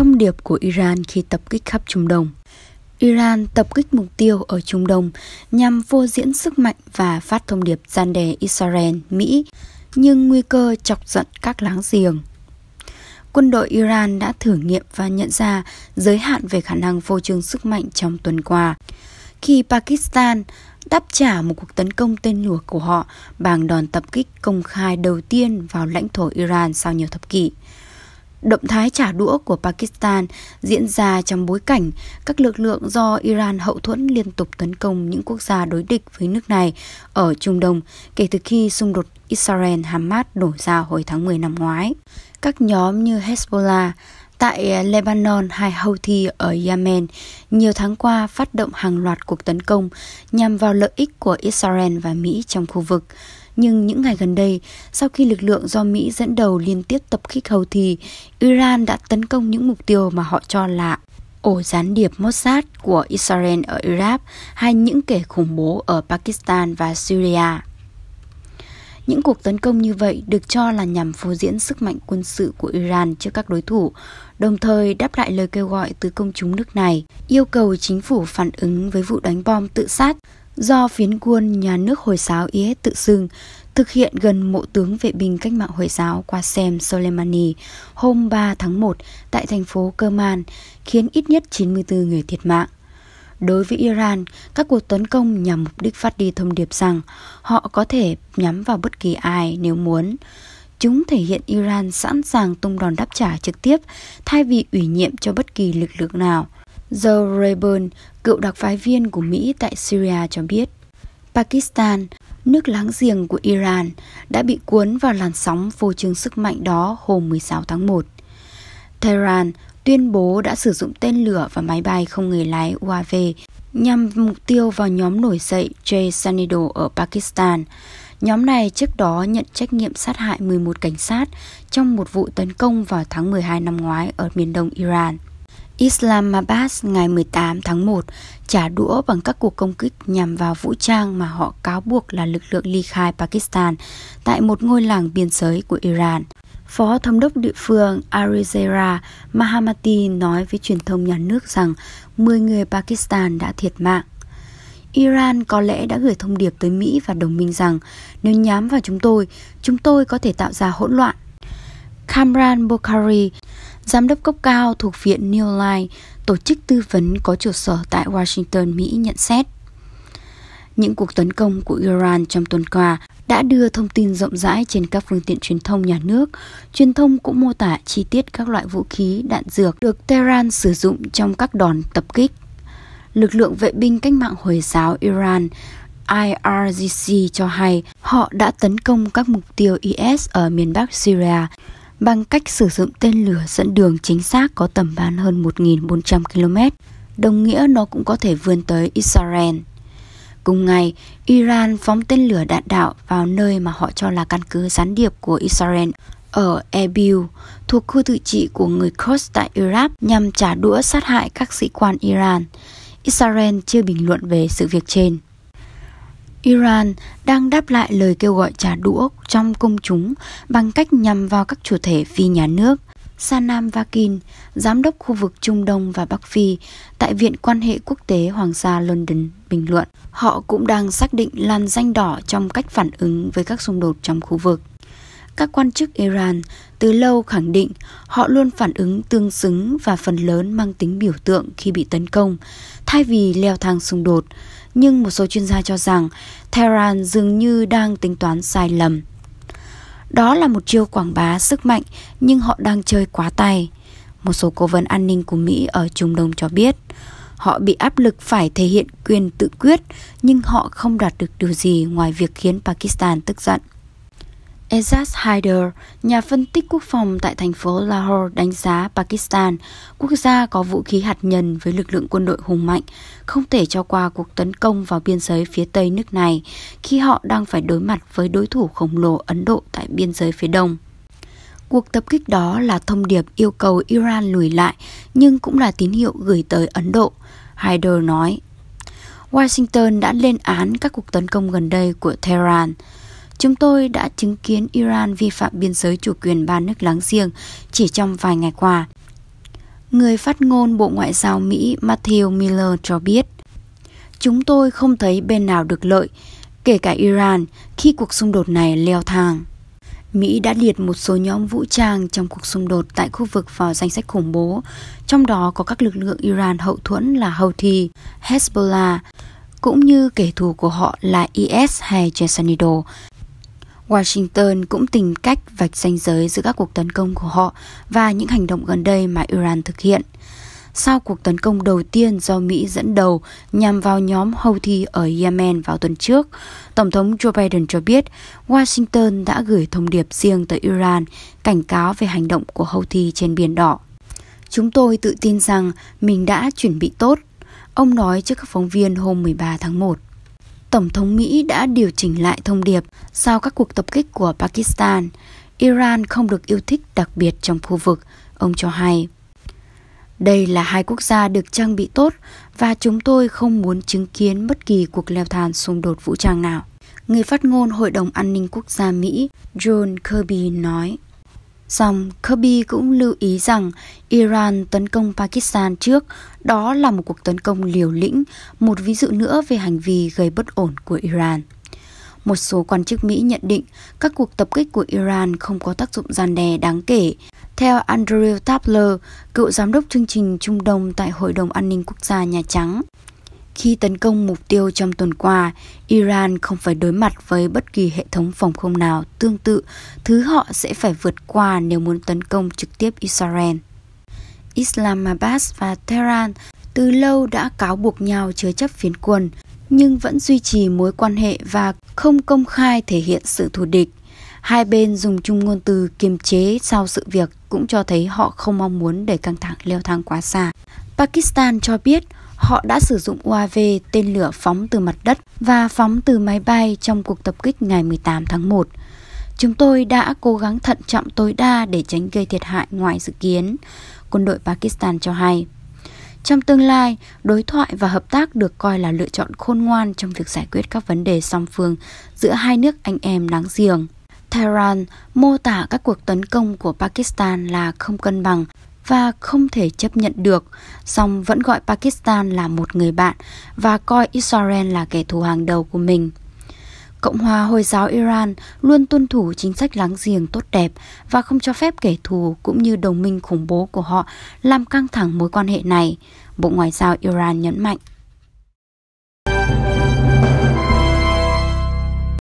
thông điệp của Iran khi tập kích khắp Trung Đông. Iran tập kích mục tiêu ở Trung Đông nhằm vô diễn sức mạnh và phát thông điệp gian đề Israel, Mỹ, nhưng nguy cơ chọc giận các láng giềng. Quân đội Iran đã thử nghiệm và nhận ra giới hạn về khả năng vô trương sức mạnh trong tuần qua. Khi Pakistan đáp trả một cuộc tấn công tên lửa của họ bằng đòn tập kích công khai đầu tiên vào lãnh thổ Iran sau nhiều thập kỷ. Động thái trả đũa của Pakistan diễn ra trong bối cảnh các lực lượng do Iran hậu thuẫn liên tục tấn công những quốc gia đối địch với nước này ở Trung Đông kể từ khi xung đột Israel-Hamas nổ ra hồi tháng 10 năm ngoái. Các nhóm như Hezbollah tại Lebanon hay Houthi ở Yemen nhiều tháng qua phát động hàng loạt cuộc tấn công nhằm vào lợi ích của Israel và Mỹ trong khu vực. Nhưng những ngày gần đây, sau khi lực lượng do Mỹ dẫn đầu liên tiếp tập kích hầu thì Iran đã tấn công những mục tiêu mà họ cho là ổ gián điệp Mossad của Israel ở Iraq hay những kẻ khủng bố ở Pakistan và Syria. Những cuộc tấn công như vậy được cho là nhằm phô diễn sức mạnh quân sự của Iran trước các đối thủ, đồng thời đáp lại lời kêu gọi từ công chúng nước này, yêu cầu chính phủ phản ứng với vụ đánh bom tự sát do phiến quân nhà nước Hồi giáo IS tự xưng thực hiện gần mộ tướng vệ binh cách mạng Hồi giáo Qasem Soleimani hôm 3 tháng 1 tại thành phố Kerman, khiến ít nhất 94 người thiệt mạng. Đối với Iran, các cuộc tấn công nhằm mục đích phát đi thông điệp rằng họ có thể nhắm vào bất kỳ ai nếu muốn. Chúng thể hiện Iran sẵn sàng tung đòn đáp trả trực tiếp thay vì ủy nhiệm cho bất kỳ lực lượng nào – Joe Rayburn, cựu đặc phái viên của Mỹ tại Syria cho biết. Pakistan, nước láng giềng của Iran, đã bị cuốn vào làn sóng phô trương sức mạnh đó hôm 16 tháng 1. Tehran tuyên bố đã sử dụng tên lửa và máy bay không người lái UAV nhằm mục tiêu vào nhóm nổi dậy Jaisanidal ở Pakistan. Nhóm này trước đó nhận trách nhiệm sát hại 11 cảnh sát trong một vụ tấn công vào tháng 12 năm ngoái ở miền đông Iran. Islamabad ngày 18 tháng 1 trả đũa bằng các cuộc công kích nhằm vào vũ trang mà họ cáo buộc là lực lượng ly khai Pakistan tại một ngôi làng biên giới của Iran. Phó thống đốc địa phương Arizera Mahamati nói với truyền thông nhà nước rằng 10 người Pakistan đã thiệt mạng. Iran có lẽ đã gửi thông điệp tới Mỹ và đồng minh rằng nếu nhắm vào chúng tôi, chúng tôi có thể tạo ra hỗn loạn. Kamran Bokhari, giám đốc cấp cao thuộc Viện Neoline, tổ chức tư vấn có trụ sở tại Washington, Mỹ nhận xét. Những cuộc tấn công của Iran trong tuần qua đã đưa thông tin rộng rãi trên các phương tiện truyền thông nhà nước. Truyền thông cũng mô tả chi tiết các loại vũ khí, đạn dược được Tehran sử dụng trong các đòn tập kích. Lực lượng vệ binh cách mạng Hồi giáo Iran IRGC cho hay họ đã tấn công các mục tiêu IS ở miền Bắc Syria bằng cách sử dụng tên lửa dẫn đường chính xác có tầm bắn hơn 1.400 km, đồng nghĩa nó cũng có thể vươn tới Israel. Cùng ngày, Iran phóng tên lửa đạn đạo vào nơi mà họ cho là căn cứ gián điệp của Israel ở Erbil, thuộc khu tự trị của người Kurd tại Iraq nhằm trả đũa sát hại các sĩ quan Iran. Israel chưa bình luận về sự việc trên. Iran đang đáp lại lời kêu gọi trả đũa trong công chúng bằng cách nhằm vào các chủ thể phi nhà nước. Sanam Vakin, giám đốc khu vực Trung Đông và Bắc Phi tại Viện Quan hệ Quốc tế Hoàng gia London bình luận, họ cũng đang xác định làn danh đỏ trong cách phản ứng với các xung đột trong khu vực. Các quan chức Iran từ lâu khẳng định họ luôn phản ứng tương xứng và phần lớn mang tính biểu tượng khi bị tấn công, thay vì leo thang xung đột nhưng một số chuyên gia cho rằng Tehran dường như đang tính toán sai lầm. Đó là một chiêu quảng bá sức mạnh nhưng họ đang chơi quá tay. Một số cố vấn an ninh của Mỹ ở Trung Đông cho biết, họ bị áp lực phải thể hiện quyền tự quyết nhưng họ không đạt được điều gì ngoài việc khiến Pakistan tức giận. Ezaz Haider, nhà phân tích quốc phòng tại thành phố Lahore đánh giá Pakistan, quốc gia có vũ khí hạt nhân với lực lượng quân đội hùng mạnh, không thể cho qua cuộc tấn công vào biên giới phía tây nước này khi họ đang phải đối mặt với đối thủ khổng lồ Ấn Độ tại biên giới phía đông. Cuộc tập kích đó là thông điệp yêu cầu Iran lùi lại, nhưng cũng là tín hiệu gửi tới Ấn Độ, Haider nói. Washington đã lên án các cuộc tấn công gần đây của Tehran. Chúng tôi đã chứng kiến Iran vi phạm biên giới chủ quyền ba nước láng giềng chỉ trong vài ngày qua. Người phát ngôn Bộ Ngoại giao Mỹ Matthew Miller cho biết, chúng tôi không thấy bên nào được lợi, kể cả Iran, khi cuộc xung đột này leo thang. Mỹ đã liệt một số nhóm vũ trang trong cuộc xung đột tại khu vực vào danh sách khủng bố, trong đó có các lực lượng Iran hậu thuẫn là Houthi, Hezbollah, cũng như kẻ thù của họ là IS hay Jesanido, Washington cũng tìm cách vạch ranh giới giữa các cuộc tấn công của họ và những hành động gần đây mà Iran thực hiện. Sau cuộc tấn công đầu tiên do Mỹ dẫn đầu nhằm vào nhóm Houthi ở Yemen vào tuần trước, Tổng thống Joe Biden cho biết Washington đã gửi thông điệp riêng tới Iran cảnh cáo về hành động của Houthi trên Biển Đỏ. Chúng tôi tự tin rằng mình đã chuẩn bị tốt, ông nói trước các phóng viên hôm 13 tháng 1. Tổng thống Mỹ đã điều chỉnh lại thông điệp sau các cuộc tập kích của Pakistan. Iran không được yêu thích đặc biệt trong khu vực, ông cho hay. Đây là hai quốc gia được trang bị tốt và chúng tôi không muốn chứng kiến bất kỳ cuộc leo thang xung đột vũ trang nào. Người phát ngôn Hội đồng An ninh Quốc gia Mỹ John Kirby nói. Song Kirby cũng lưu ý rằng Iran tấn công Pakistan trước, đó là một cuộc tấn công liều lĩnh, một ví dụ nữa về hành vi gây bất ổn của Iran. Một số quan chức Mỹ nhận định các cuộc tập kích của Iran không có tác dụng gian đe đáng kể. Theo Andrew Tabler, cựu giám đốc chương trình Trung Đông tại Hội đồng An ninh Quốc gia Nhà Trắng, khi tấn công mục tiêu trong tuần qua, Iran không phải đối mặt với bất kỳ hệ thống phòng không nào tương tự, thứ họ sẽ phải vượt qua nếu muốn tấn công trực tiếp Israel. Islamabad và Tehran từ lâu đã cáo buộc nhau chứa chấp phiến quân, nhưng vẫn duy trì mối quan hệ và không công khai thể hiện sự thù địch. Hai bên dùng chung ngôn từ kiềm chế sau sự việc cũng cho thấy họ không mong muốn để căng thẳng leo thang quá xa. Pakistan cho biết họ đã sử dụng UAV tên lửa phóng từ mặt đất và phóng từ máy bay trong cuộc tập kích ngày 18 tháng 1. Chúng tôi đã cố gắng thận trọng tối đa để tránh gây thiệt hại ngoài dự kiến, quân đội Pakistan cho hay. Trong tương lai, đối thoại và hợp tác được coi là lựa chọn khôn ngoan trong việc giải quyết các vấn đề song phương giữa hai nước anh em láng giềng. Tehran mô tả các cuộc tấn công của Pakistan là không cân bằng và không thể chấp nhận được, song vẫn gọi Pakistan là một người bạn và coi Israel là kẻ thù hàng đầu của mình. Cộng hòa Hồi giáo Iran luôn tuân thủ chính sách láng giềng tốt đẹp và không cho phép kẻ thù cũng như đồng minh khủng bố của họ làm căng thẳng mối quan hệ này, Bộ Ngoại giao Iran nhấn mạnh.